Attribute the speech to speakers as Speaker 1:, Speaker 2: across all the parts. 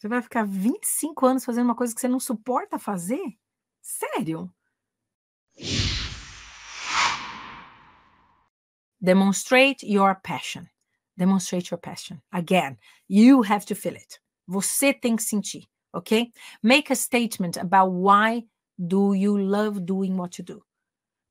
Speaker 1: Você vai ficar 25 anos fazendo uma coisa que você não suporta fazer? Sério? Demonstrate your passion. Demonstrate your passion. Again, you have to feel it. Você tem que sentir, ok? Make a statement about why do you love doing what you do.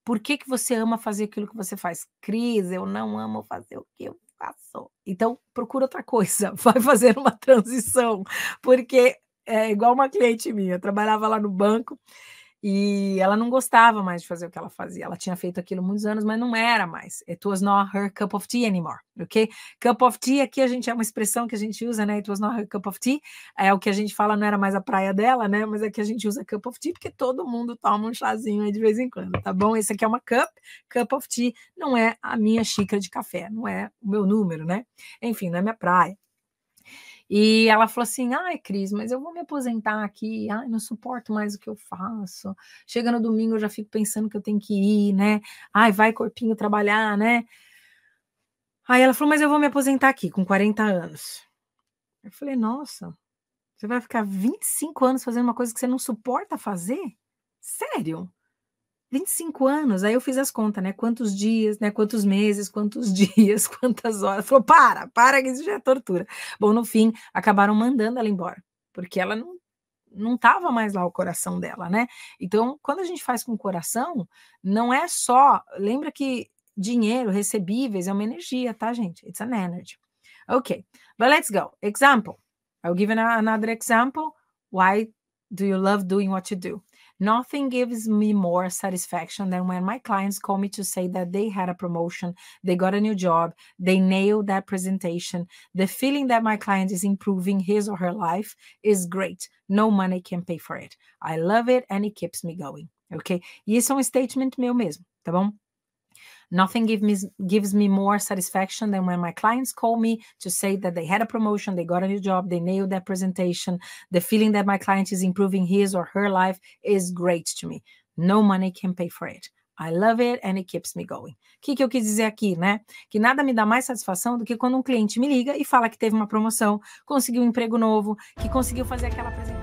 Speaker 1: Por que, que você ama fazer aquilo que você faz? Cris, eu não amo fazer o que eu passou. Então, procura outra coisa, vai fazer uma transição, porque é igual uma cliente minha, trabalhava lá no banco e ela não gostava mais de fazer o que ela fazia. Ela tinha feito aquilo muitos anos, mas não era mais. It was not her cup of tea anymore, ok? Cup of tea aqui a gente é uma expressão que a gente usa, né? It was not her cup of tea. É o que a gente fala, não era mais a praia dela, né? Mas aqui é a gente usa cup of tea porque todo mundo toma um chazinho aí de vez em quando, tá bom? Esse aqui é uma cup, cup of tea não é a minha xícara de café, não é o meu número, né? Enfim, não é minha praia. E ela falou assim: ai, Cris, mas eu vou me aposentar aqui, ai, não suporto mais o que eu faço. Chega no domingo, eu já fico pensando que eu tenho que ir, né? Ai, vai, corpinho, trabalhar, né? Aí ela falou: mas eu vou me aposentar aqui, com 40 anos. Eu falei: nossa, você vai ficar 25 anos fazendo uma coisa que você não suporta fazer? Sério? 25 anos, aí eu fiz as contas, né? Quantos dias, né? Quantos meses, quantos dias, quantas horas. Falou, para, para, que isso já é tortura. Bom, no fim, acabaram mandando ela embora, porque ela não não estava mais lá o coração dela, né? Então, quando a gente faz com o coração, não é só. Lembra que dinheiro, recebíveis, é uma energia, tá, gente? It's an energy. ok but let's go. Example. I'll give another example. Why do you love doing what you do? Nothing gives me more satisfaction than when my clients call me to say that they had a promotion, they got a new job, they nailed that presentation. The feeling that my client is improving his or her life is great. No money can pay for it. I love it and it keeps me going, ok? E isso é um statement meu mesmo, tá bom? Nothing give me, gives me more satisfaction than when my clients call me to say that they had a promotion, they got a new job, they nailed that presentation. The feeling that my client is improving his or her life is great to me. No money can pay for it. I love it and it keeps me going. O que, que eu quis dizer aqui, né? Que nada me dá mais satisfação do que quando um cliente me liga e fala que teve uma promoção, conseguiu um emprego novo, que conseguiu fazer aquela apresentação.